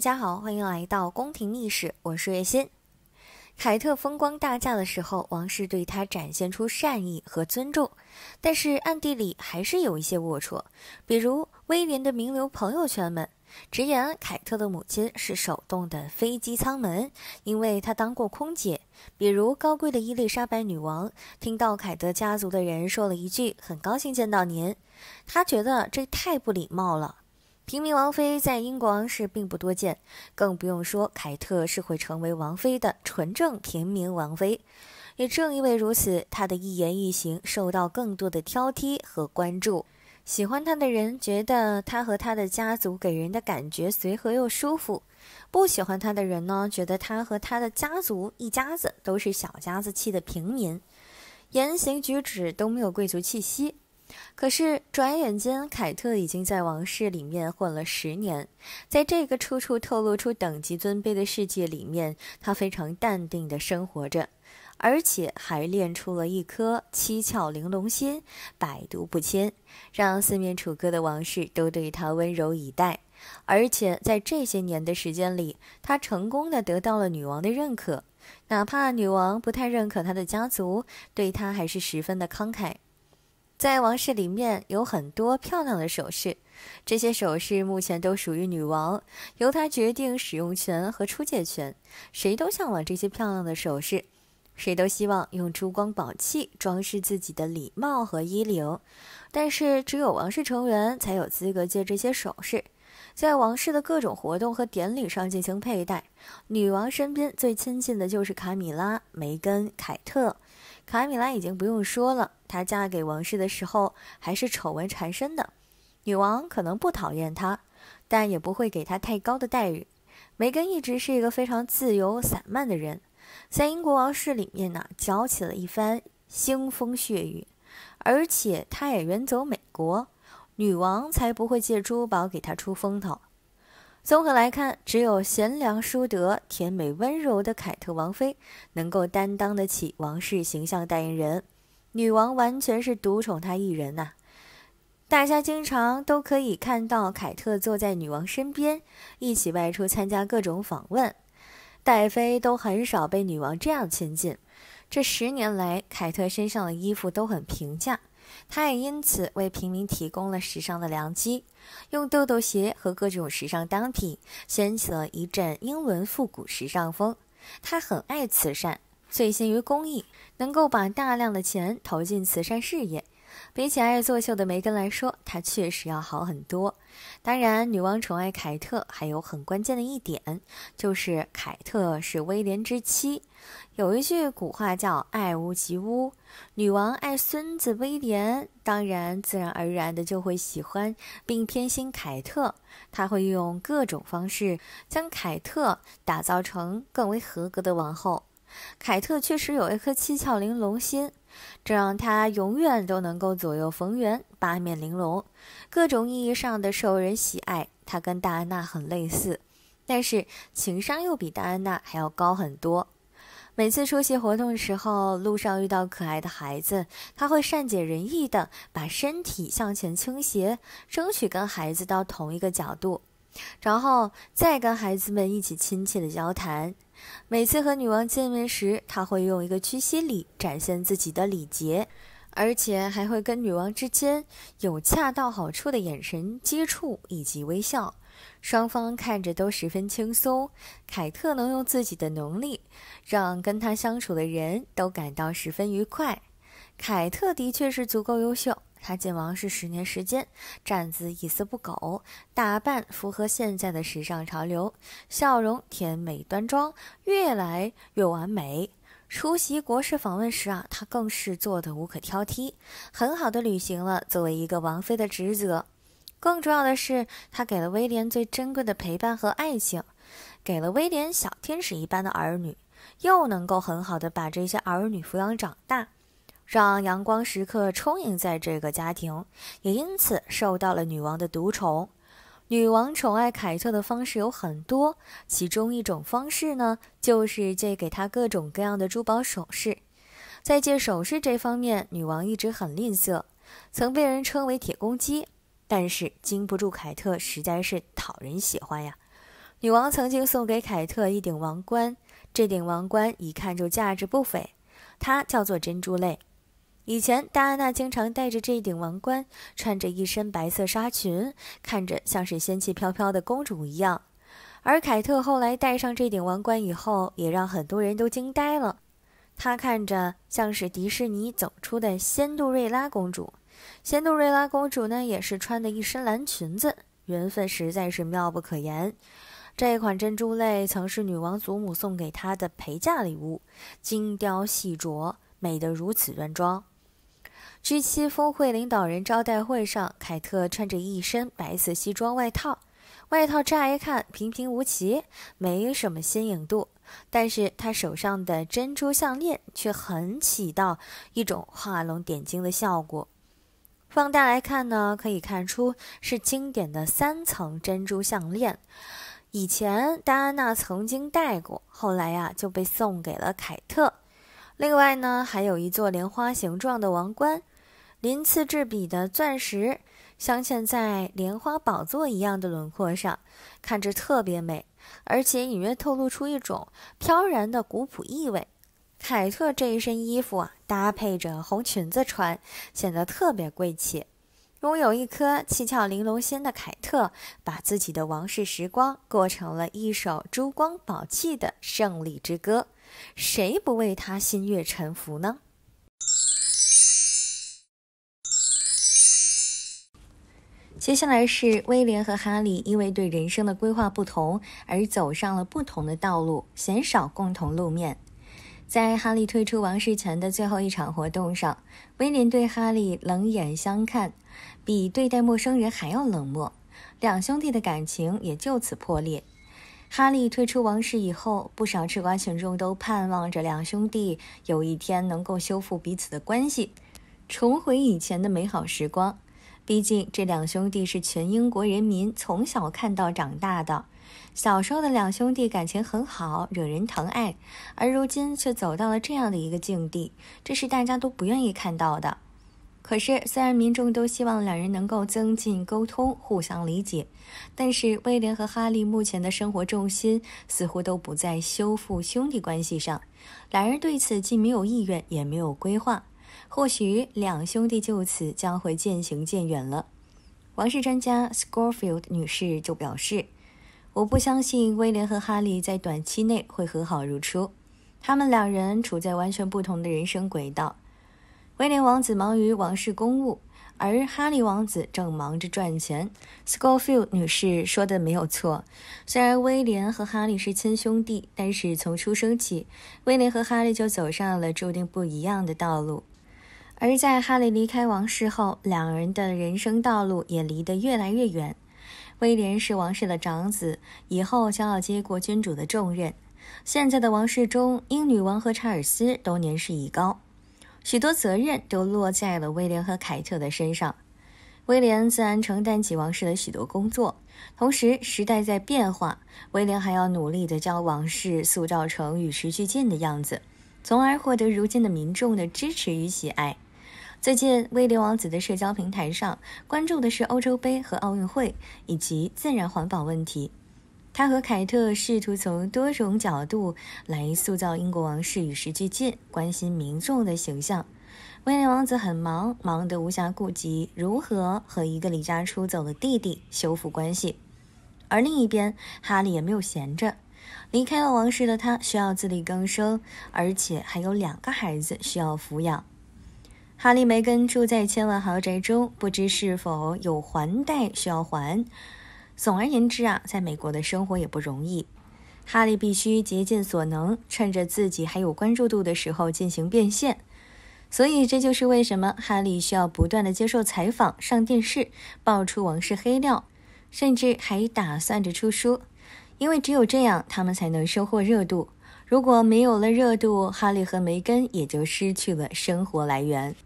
大家好，欢迎来到《宫廷秘史》，我是月心。凯特风光大驾的时候，王室对她展现出善意和尊重，但是暗地里还是有一些龌龊。比如，威廉的名流朋友圈们直言，凯特的母亲是手动的飞机舱门，因为她当过空姐。比如，高贵的伊丽莎白女王听到凯德家族的人说了一句“很高兴见到您”，她觉得这太不礼貌了。平民王妃在英国王室并不多见，更不用说凯特是会成为王妃的纯正平民王妃。也正因为如此，她的一言一行受到更多的挑剔和关注。喜欢她的人觉得她和她的家族给人的感觉随和又舒服；不喜欢她的人呢，觉得她和她的家族一家子都是小家子气的平民，言行举止都没有贵族气息。可是转眼间，凯特已经在王室里面混了十年，在这个处处透露出等级尊卑的世界里面，她非常淡定的生活着，而且还练出了一颗七窍玲珑心，百毒不侵，让四面楚歌的王室都对她温柔以待。而且在这些年的时间里，她成功的得到了女王的认可，哪怕女王不太认可她的家族，对她还是十分的慷慨。在王室里面有很多漂亮的首饰，这些首饰目前都属于女王，由她决定使用权和出借权。谁都向往这些漂亮的首饰，谁都希望用珠光宝气装饰自己的礼帽和衣领，但是只有王室成员才有资格借这些首饰，在王室的各种活动和典礼上进行佩戴。女王身边最亲近的就是卡米拉、梅根、凯特。卡米拉已经不用说了，她嫁给王室的时候还是丑闻缠身的。女王可能不讨厌她，但也不会给她太高的待遇。梅根一直是一个非常自由散漫的人，在英国王室里面呢，搅起了一番腥风血雨。而且她也远走美国，女王才不会借珠宝给她出风头。综合来看，只有贤良淑德、甜美温柔的凯特王妃能够担当得起王室形象代言人。女王完全是独宠她一人呐！大家经常都可以看到凯特坐在女王身边，一起外出参加各种访问。戴妃都很少被女王这样亲近。这十年来，凯特身上的衣服都很平价。他也因此为平民提供了时尚的良机，用豆豆鞋和各种时尚单品掀起了一阵英伦复古时尚风。他很爱慈善，醉心于公益，能够把大量的钱投进慈善事业。比起爱作秀的梅根来说，她确实要好很多。当然，女王宠爱凯特还有很关键的一点，就是凯特是威廉之妻。有一句古话叫“爱屋及乌”，女王爱孙子威廉，当然自然而然的就会喜欢并偏心凯特。她会用各种方式将凯特打造成更为合格的王后。凯特确实有一颗七窍玲珑心。这让他永远都能够左右逢源、八面玲珑，各种意义上的受人喜爱。他跟戴安娜很类似，但是情商又比戴安娜还要高很多。每次出席活动的时候，路上遇到可爱的孩子，他会善解人意地把身体向前倾斜，争取跟孩子到同一个角度，然后再跟孩子们一起亲切地交谈。每次和女王见面时，他会用一个屈膝礼展现自己的礼节，而且还会跟女王之间有恰到好处的眼神接触以及微笑，双方看着都十分轻松。凯特能用自己的能力让跟他相处的人都感到十分愉快，凯特的确是足够优秀。她进王室十年时间，站姿一丝不苟，打扮符合现在的时尚潮流，笑容甜美端庄，越来越完美。出席国事访问时啊，她更是做的无可挑剔，很好的履行了作为一个王妃的职责。更重要的是，她给了威廉最珍贵的陪伴和爱情，给了威廉小天使一般的儿女，又能够很好的把这些儿女抚养长大。让阳光时刻充盈在这个家庭，也因此受到了女王的独宠。女王宠爱凯特的方式有很多，其中一种方式呢，就是借给她各种各样的珠宝首饰。在借首饰这方面，女王一直很吝啬，曾被人称为“铁公鸡”。但是经不住凯特实在是讨人喜欢呀。女王曾经送给凯特一顶王冠，这顶王冠一看就价值不菲，它叫做珍珠泪。以前戴安娜经常戴着这顶王冠，穿着一身白色纱裙，看着像是仙气飘飘的公主一样。而凯特后来戴上这顶王冠以后，也让很多人都惊呆了。她看着像是迪士尼走出的仙杜瑞拉公主。仙杜瑞拉公主呢，也是穿的一身蓝裙子，缘分实在是妙不可言。这款珍珠泪曾是女王祖母送给她的陪嫁礼物，精雕细琢，美得如此端庄。G7 峰会领导人招待会上，凯特穿着一身白色西装外套，外套乍一看平平无奇，没什么新颖度，但是她手上的珍珠项链却很起到一种画龙点睛的效果。放大来看呢，可以看出是经典的三层珍珠项链。以前戴安娜曾经戴过，后来呀就被送给了凯特。另外呢，还有一座莲花形状的王冠。鳞次栉比的钻石镶嵌在莲花宝座一样的轮廓上，看着特别美，而且隐约透露出一种飘然的古朴意味。凯特这一身衣服啊，搭配着红裙子穿，显得特别贵气。拥有一颗七窍玲珑心的凯特，把自己的王室时光过成了一首珠光宝气的胜利之歌，谁不为她心悦臣服呢？接下来是威廉和哈利，因为对人生的规划不同而走上了不同的道路，鲜少共同露面。在哈利退出王室前的最后一场活动上，威廉对哈利冷眼相看，比对待陌生人还要冷漠。两兄弟的感情也就此破裂。哈利退出王室以后，不少吃瓜群众都盼望着两兄弟有一天能够修复彼此的关系，重回以前的美好时光。毕竟，这两兄弟是全英国人民从小看到长大的。小时候的两兄弟感情很好，惹人疼爱，而如今却走到了这样的一个境地，这是大家都不愿意看到的。可是，虽然民众都希望两人能够增进沟通、互相理解，但是威廉和哈利目前的生活重心似乎都不在修复兄弟关系上，两人对此既没有意愿，也没有规划。或许两兄弟就此将会渐行渐远了。王室专家 Scorfield 女士就表示：“我不相信威廉和哈利在短期内会和好如初。他们两人处在完全不同的人生轨道。威廉王子忙于王室公务，而哈利王子正忙着赚钱。”Scorfield 女士说的没有错。虽然威廉和哈利是亲兄弟，但是从出生起，威廉和哈利就走上了注定不一样的道路。而在哈利离开王室后，两人的人生道路也离得越来越远。威廉是王室的长子，以后将要接过君主的重任。现在的王室中，英女王和查尔斯都年事已高，许多责任都落在了威廉和凯特的身上。威廉自然承担起王室的许多工作，同时时代在变化，威廉还要努力的将王室塑造成与时俱进的样子，从而获得如今的民众的支持与喜爱。最近，威廉王子的社交平台上关注的是欧洲杯和奥运会以及自然环保问题。他和凯特试图从多种角度来塑造英国王室与时俱进、关心民众的形象。威廉王子很忙，忙得无暇顾及如何和一个离家出走的弟弟修复关系。而另一边，哈利也没有闲着。离开了王室的他需要自力更生，而且还有两个孩子需要抚养。哈利梅根住在千万豪宅中，不知是否有还贷需要还。总而言之啊，在美国的生活也不容易，哈利必须竭尽所能，趁着自己还有关注度的时候进行变现。所以这就是为什么哈利需要不断的接受采访、上电视、爆出王室黑料，甚至还打算着出书，因为只有这样他们才能收获热度。如果没有了热度，哈利和梅根也就失去了生活来源。